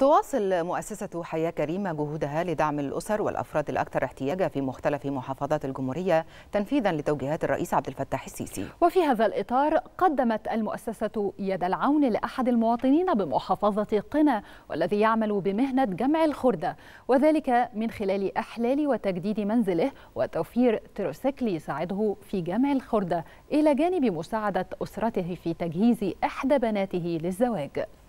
تواصل مؤسسة حياة كريمة جهودها لدعم الأسر والأفراد الأكثر احتياجا في مختلف محافظات الجمهورية تنفيذا لتوجيهات الرئيس عبد الفتاح السيسي. وفي هذا الإطار قدمت المؤسسة يد العون لأحد المواطنين بمحافظة قنا والذي يعمل بمهنة جمع الخردة وذلك من خلال إحلال وتجديد منزله وتوفير تروسيكل يساعده في جمع الخردة إلى جانب مساعدة أسرته في تجهيز إحدى بناته للزواج.